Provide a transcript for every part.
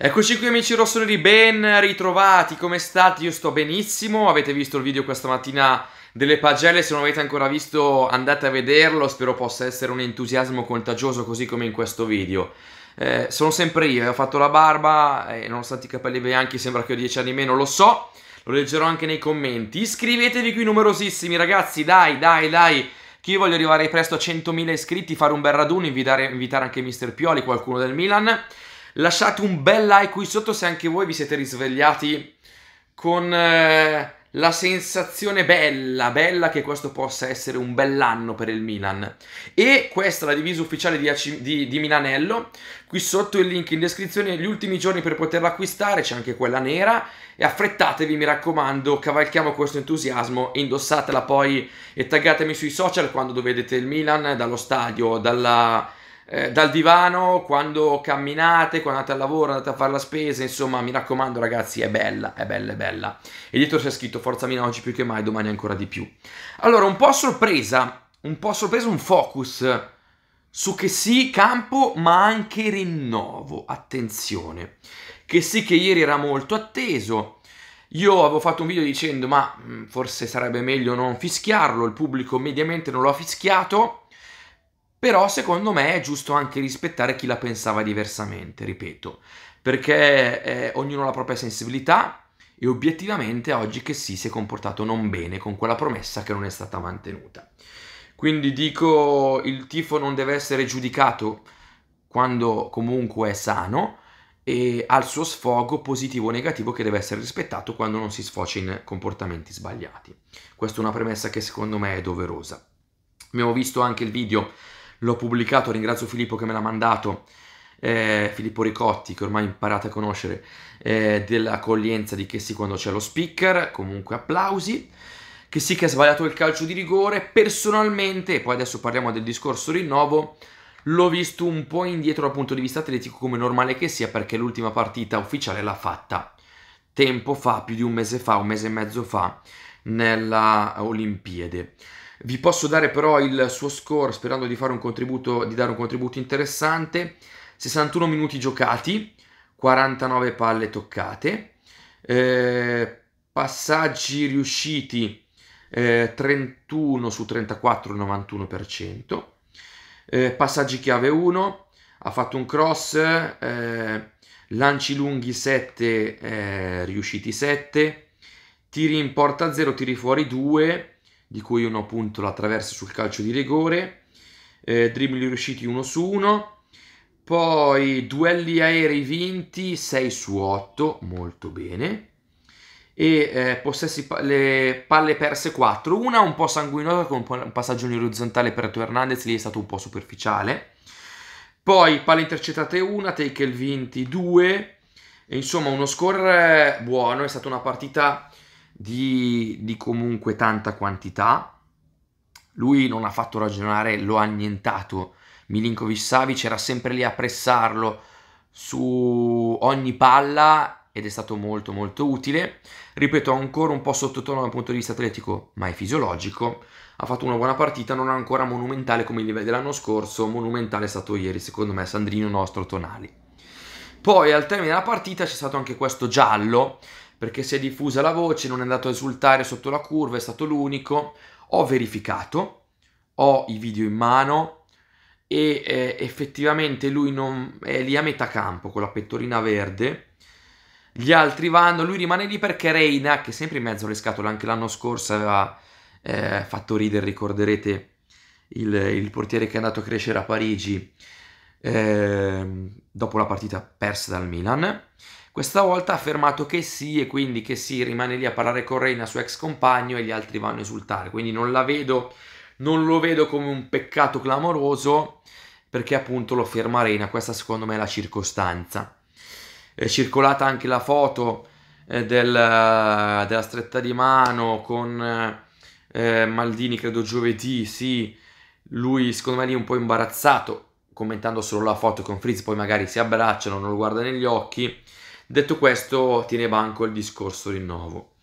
Eccoci qui amici rossoneri, ben ritrovati, come state? Io sto benissimo, avete visto il video questa mattina delle pagelle, se non avete ancora visto andate a vederlo, spero possa essere un entusiasmo contagioso così come in questo video. Eh, sono sempre io, eh, ho fatto la barba e nonostante i capelli bianchi sembra che ho 10 anni meno, lo so, lo leggerò anche nei commenti. Iscrivetevi qui numerosissimi ragazzi, dai, dai, dai. che io voglio arrivare presto a 100.000 iscritti, fare un bel raduno, invitare, invitare anche Mister Pioli, qualcuno del Milan. Lasciate un bel like qui sotto se anche voi vi siete risvegliati con eh, la sensazione bella, bella che questo possa essere un bell'anno per il Milan. E questa è la divisa ufficiale di, AC, di, di Milanello. Qui sotto il link in descrizione, gli ultimi giorni per poterla acquistare, c'è anche quella nera. E affrettatevi, mi raccomando, cavalchiamo questo entusiasmo, indossatela poi e taggatemi sui social quando vedete il Milan, dallo stadio, dalla eh, dal divano, quando camminate, quando andate al lavoro, andate a fare la spesa, insomma mi raccomando ragazzi è bella, è bella, è bella. E dietro c'è scritto Forza Milano oggi più che mai, domani ancora di più. Allora un po' sorpresa, un po' sorpresa un focus su che sì campo ma anche rinnovo, attenzione. Che sì che ieri era molto atteso, io avevo fatto un video dicendo ma forse sarebbe meglio non fischiarlo, il pubblico mediamente non lo ha fischiato, però secondo me è giusto anche rispettare chi la pensava diversamente, ripeto, perché eh, ognuno ha la propria sensibilità e obiettivamente oggi che sì si è comportato non bene con quella promessa che non è stata mantenuta. Quindi dico il tifo non deve essere giudicato quando comunque è sano e al suo sfogo positivo o negativo che deve essere rispettato quando non si sfocia in comportamenti sbagliati. Questa è una premessa che secondo me è doverosa. Abbiamo visto anche il video l'ho pubblicato, ringrazio Filippo che me l'ha mandato, eh, Filippo Ricotti che ormai imparate a conoscere, eh, dell'accoglienza di Chessy quando c'è lo speaker, comunque applausi. Chessy che ha sbagliato il calcio di rigore, personalmente, e poi adesso parliamo del discorso rinnovo, l'ho visto un po' indietro dal punto di vista atletico come normale che sia perché l'ultima partita ufficiale l'ha fatta tempo fa, più di un mese fa, un mese e mezzo fa, nella Olimpiade. Vi posso dare però il suo score sperando di, fare un contributo, di dare un contributo interessante. 61 minuti giocati, 49 palle toccate, eh, passaggi riusciti eh, 31 su 34, 91%, eh, passaggi chiave 1, ha fatto un cross, eh, lanci lunghi 7, eh, riusciti 7, tiri in porta 0, tiri fuori 2 di cui uno appunto la attraversa sul calcio di rigore, eh, dribbling riusciti 1 su 1, poi duelli aerei vinti 6 su 8, molto bene, e eh, possessi pa- le palle perse 4, una un po' sanguinosa con un passaggio in orizzontale per Teo Hernandez, lì è stato un po' superficiale, poi palle intercettate 1, tackle vinti 2, insomma uno score buono, è stata una partita di, di comunque tanta quantità. Lui non ha fatto ragionare, lo ha annientato. Milinkovic Savic era sempre lì a pressarlo su ogni palla ed è stato molto molto utile. Ripeto, ancora un po' sottotono dal punto di vista atletico, ma è fisiologico. Ha fatto una buona partita, non ancora monumentale come il livello dell'anno scorso, monumentale è stato ieri, secondo me, Sandrino nostro Tonali. Poi al termine della partita c'è stato anche questo giallo, perché si è diffusa la voce, non è andato a esultare sotto la curva, è stato l'unico. Ho verificato, ho i video in mano e eh, effettivamente lui non, è lì a metà campo con la pettorina verde. Gli altri vanno, lui rimane lì perché Reina, che sempre in mezzo alle scatole, anche l'anno scorso aveva eh, fatto ridere, ricorderete, il, il portiere che è andato a crescere a Parigi eh, dopo la partita persa dal Milan. Questa volta ha affermato che sì e quindi che sì, rimane lì a parlare con Reina, suo ex compagno, e gli altri vanno a esultare. Quindi non la vedo, non lo vedo come un peccato clamoroso, perché appunto lo ferma Reina, questa secondo me è la circostanza. È circolata anche la foto eh, del, della stretta di mano con eh, Maldini, credo giovedì, sì, lui secondo me lì un po' imbarazzato, commentando solo la foto con Frizz, poi magari si abbracciano, non lo guarda negli occhi. Detto questo, tiene banco il discorso rinnovo.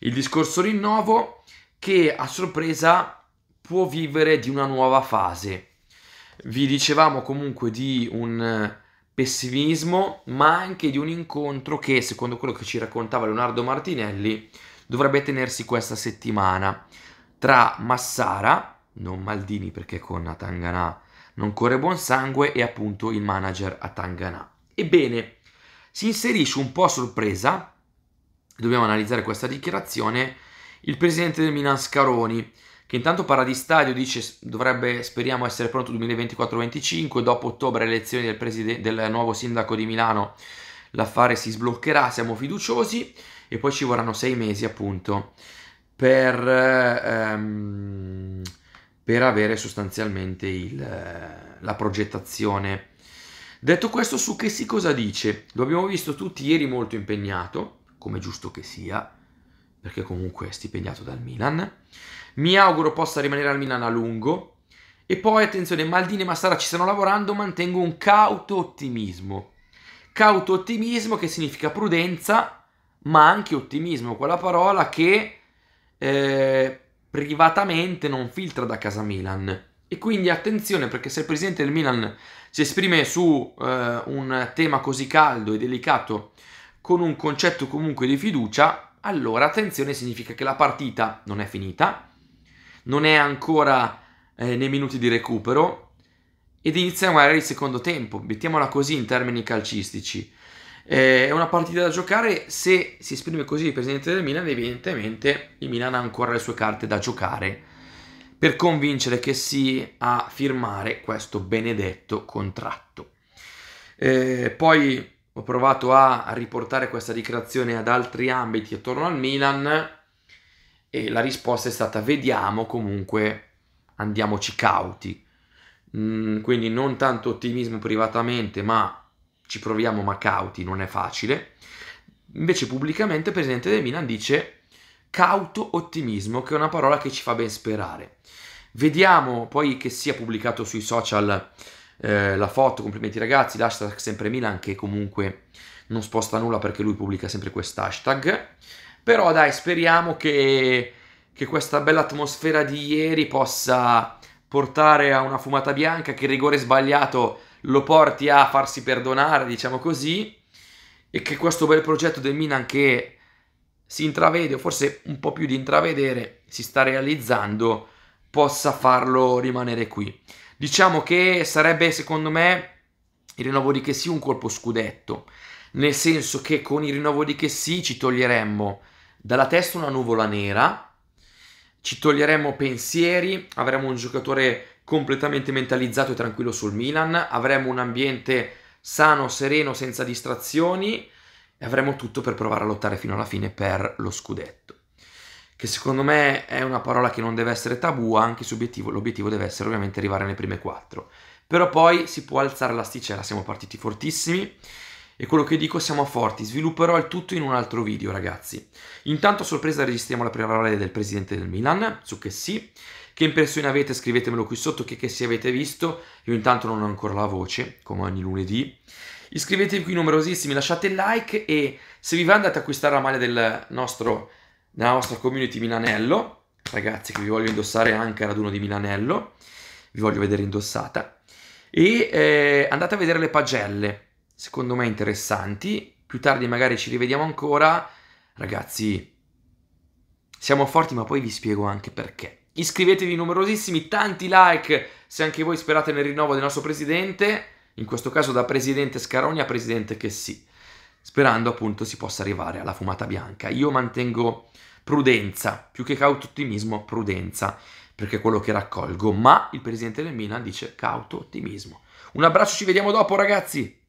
Il discorso rinnovo che a sorpresa può vivere di una nuova fase. Vi dicevamo comunque di un eh, pessimismo, ma anche di un incontro che, secondo quello che ci raccontava Leonardo Martinelli, dovrebbe tenersi questa settimana tra Massara, non Maldini perché con Tanganà non corre buon sangue e appunto il manager a Tanganà. Ebbene, si inserisce un po' a sorpresa, dobbiamo analizzare questa dichiarazione, il presidente del Milan Scaroni, che intanto parla di stadio, dice dovrebbe, speriamo, essere pronto 2024-25, dopo ottobre elezioni del, preside- del nuovo sindaco di Milano l'affare si sbloccherà, siamo fiduciosi e poi ci vorranno sei mesi appunto per... Ehm, per avere sostanzialmente il, eh, la progettazione. Detto questo, su che si cosa dice? Lo abbiamo visto tutti ieri molto impegnato, come giusto che sia, perché comunque è stipendiato dal Milan. Mi auguro possa rimanere al Milan a lungo. E poi, attenzione, Maldini e Massara ci stanno lavorando, mantengo un cauto ottimismo. Cauto ottimismo che significa prudenza, ma anche ottimismo, quella parola che eh, privatamente non filtra da casa Milan. E quindi attenzione perché se il presidente del Milan si esprime su eh, un tema così caldo e delicato con un concetto comunque di fiducia, allora attenzione significa che la partita non è finita, non è ancora eh, nei minuti di recupero ed inizia magari il secondo tempo, mettiamola così in termini calcistici. Eh, è una partita da giocare, se si esprime così il presidente del Milan, evidentemente il Milan ha ancora le sue carte da giocare per convincere che sì a firmare questo benedetto contratto. Eh, poi ho provato a riportare questa dichiarazione ad altri ambiti attorno al Milan e la risposta è stata vediamo comunque andiamoci cauti. Mm, quindi non tanto ottimismo privatamente, ma ci proviamo ma cauti, non è facile. Invece pubblicamente il presidente del Milan dice cauto ottimismo, che è una parola che ci fa ben sperare. Vediamo poi che sia pubblicato sui social eh, la foto, complimenti ragazzi, l'hashtag sempre Milan che comunque non sposta nulla perché lui pubblica sempre quest'hashtag. Però dai, speriamo che, che questa bella atmosfera di ieri possa portare a una fumata bianca, che il rigore sbagliato lo porti a farsi perdonare, diciamo così, e che questo bel progetto del Milan che si intravede, o forse un po' più di intravedere, si sta realizzando, possa farlo rimanere qui. Diciamo che sarebbe, secondo me, il rinnovo di che Chessy un colpo scudetto, nel senso che con il rinnovo di che Chessy ci toglieremmo dalla testa una nuvola nera, ci toglieremmo pensieri, avremmo un giocatore completamente mentalizzato e tranquillo sul Milan, avremo un ambiente sano, sereno, senza distrazioni e avremo tutto per provare a lottare fino alla fine per lo scudetto. Che secondo me è una parola che non deve essere tabù, anche se l'obiettivo deve essere ovviamente arrivare nelle prime quattro. Però poi si può alzare l'asticella, siamo partiti fortissimi e quello che dico siamo forti, svilupperò il tutto in un altro video ragazzi. Intanto a sorpresa registriamo la prima parola del presidente del Milan, su che sì, che impressione avete? Scrivetemelo qui sotto, che, che si avete visto. Io intanto non ho ancora la voce, come ogni lunedì. Iscrivetevi qui numerosissimi, lasciate il like e se vi va andate a acquistare la maglia del nostro, della nostra community Milanello, ragazzi che vi voglio indossare anche a raduno di Milanello, vi voglio vedere indossata, e eh, andate a vedere le pagelle, secondo me interessanti, più tardi magari ci rivediamo ancora, ragazzi siamo forti ma poi vi spiego anche perché. Iscrivetevi numerosissimi, tanti like se anche voi sperate nel rinnovo del nostro presidente, in questo caso da presidente Scaroni a presidente che sì, sperando appunto si possa arrivare alla fumata bianca. Io mantengo prudenza, più che cauto ottimismo, prudenza, perché è quello che raccolgo, ma il presidente del Milan dice cauto ottimismo. Un abbraccio, ci vediamo dopo ragazzi!